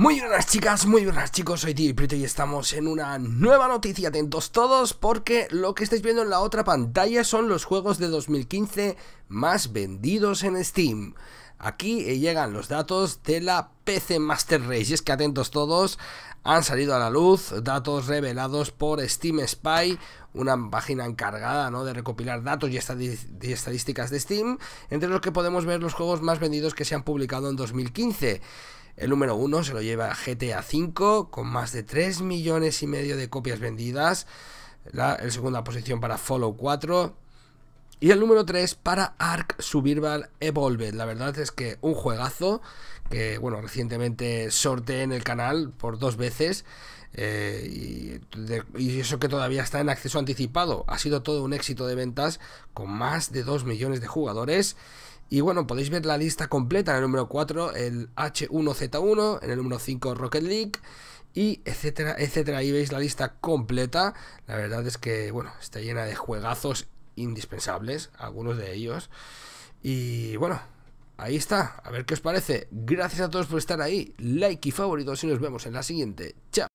Muy buenas chicas, muy buenas chicos, soy Tío y y estamos en una nueva noticia, atentos todos porque lo que estáis viendo en la otra pantalla son los juegos de 2015 más vendidos en Steam. Aquí eh, llegan los datos de la PC Master Race y es que atentos todos, han salido a la luz datos revelados por Steam Spy, una página encargada ¿no? de recopilar datos y, estadísticas de Steam, entre los que podemos ver los juegos más vendidos que se han publicado en 2015. El número uno se lo lleva GTA V con más de 3 millones y medio de copias vendidas. La, segunda posición para Fallout 4. Y el número 3 para Ark Survival Evolved. La verdad es que un juegazo que, bueno, recientemente sorteé en el canal por dos veces. Eh, y, y, eso que todavía está en acceso anticipado. Ha sido todo un éxito de ventas con más de 2 millones de jugadores. Y bueno, podéis ver la lista completa. En el número 4, el H1Z1. En el número 5, Rocket League. Y etcétera, etcétera. Ahí veis la lista completa. La verdad es que, bueno, está llena de juegazos indispensables. Algunos de ellos. Y bueno, ahí está. A ver qué os parece. Gracias a todos por estar ahí. Like y favoritos, Y nos vemos en la siguiente. Chao.